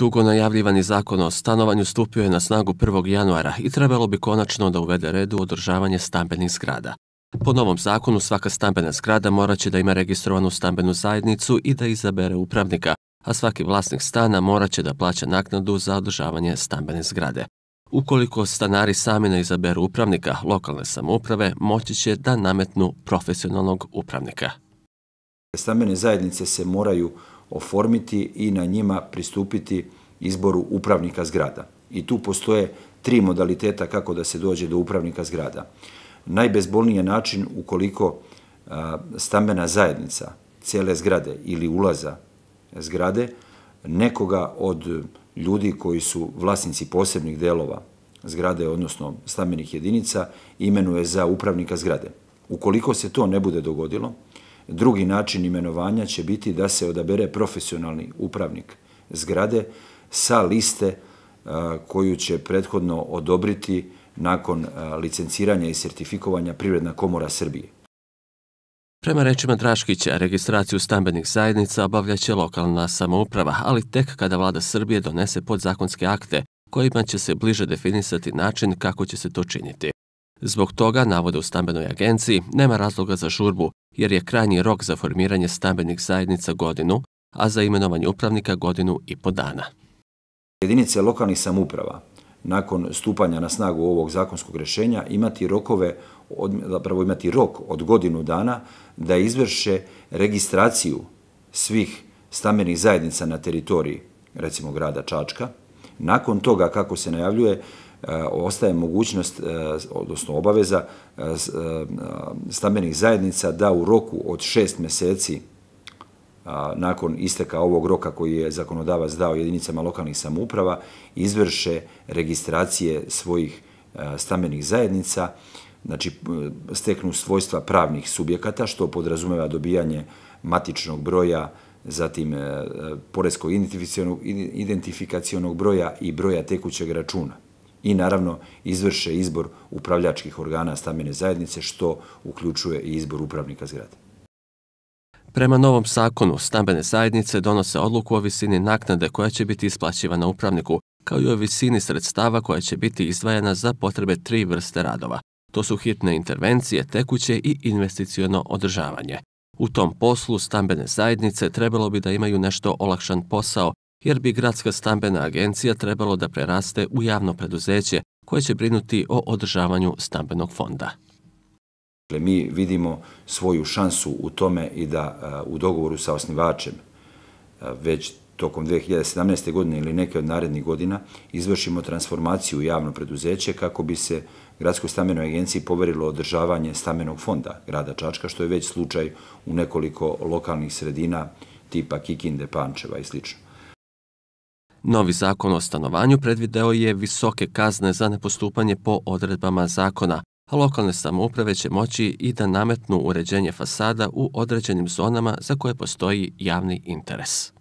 Dugo najavljivani zakon o stanovanju stupio je na snagu 1. januara i trebalo bi konačno da uvede redu u održavanje stambenih zgrada. Po novom zakonu svaka stambena zgrada moraće da ima registrovanu stambenu zajednicu i da izabere upravnika, a svaki vlasnik stana moraće da plaća naknadu za održavanje stambene zgrade. Ukoliko stanari sami ne izaberu upravnika, lokalne samouprave moći će da nametnu profesionalnog upravnika. Stambene zajednice se moraju oformiti i na njima pristupiti izboru upravnika zgrada. I tu postoje tri modaliteta kako da se dođe do upravnika zgrada. Najbezbolniji je način ukoliko stambena zajednica cele zgrade ili ulaza zgrade nekoga od ljudi koji su vlasnici posebnih delova zgrade, odnosno stambenih jedinica, imenuje za upravnika zgrade. Ukoliko se to ne bude dogodilo, Drugi način imenovanja će biti da se odabere profesionalni upravnik zgrade sa liste koju će prethodno odobriti nakon licenciranja i sertifikovanja Privredna komora Srbije. Prema rečima Draškića, registraciju stambenih zajednica obavljaće lokalna samouprava, ali tek kada vlada Srbije donese podzakonske akte, kojima će se bliže definisati način kako će se to činiti. Zbog toga, navode u stambenoj agenciji, nema razloga za žurbu, jer je krajnji rok za formiranje stambenih zajednica godinu, a za imenovanje upravnika godinu i po dana. Jedinice lokalnih samuprava, nakon stupanja na snagu ovog zakonskog rješenja, imati rokove, zapravo imati rok od godinu dana da izvrše registraciju svih stambenih zajednica na teritoriji, recimo grada Čačka, Nakon toga, kako se najavljuje, e, ostaje mogućnost, e, odnosno obaveza e, stambenih zajednica da u roku od šest meseci nakon isteka ovog roka koji je zakonodavac dao jedinicama lokalnih samouprava, izvrše registracije svojih stambenih zajednica, znači steknu svojstva pravnih subjekata, što podrazumeva dobijanje matičnog broja zatim e, e, poreskog identifikacijonog broja i broja tekućeg računa. I naravno izvrše izbor upravljačkih organa stamene zajednice, što uključuje i izbor upravnika zgrade. Prema novom zakonu, stambene zajednice donose odluku o visini naknade koja će biti isplaćivana upravniku, kao i o visini sredstava koja će biti izdvajana za potrebe tri vrste radova. To su hitne intervencije, tekuće i investicijono održavanje. U tom poslu stambene zajednice trebalo bi da imaju nešto olakšan posao, jer bi gradska stambena agencija trebalo da preraste u javno preduzeće koje će brinuti o održavanju stambenog fonda. Dakle, mi vidimo svoju šansu u tome i da e, u dogovoru sa osnivačem e, već tokom 2017. godine ili neke od narednih godina izvršimo transformaciju u javno preduzeće kako bi se Gradskoj stamenoj agenciji poverilo održavanje stamenog fonda grada Čačka, što je već slučaj u nekoliko lokalnih sredina tipa Kikinde, Pančeva i sl. Novi zakon o stanovanju predvideo je visoke kazne za nepostupanje po odredbama zakona, a lokalne samouprave će moći i da nametnu uređenje fasada u određenim zonama za koje postoji javni interes.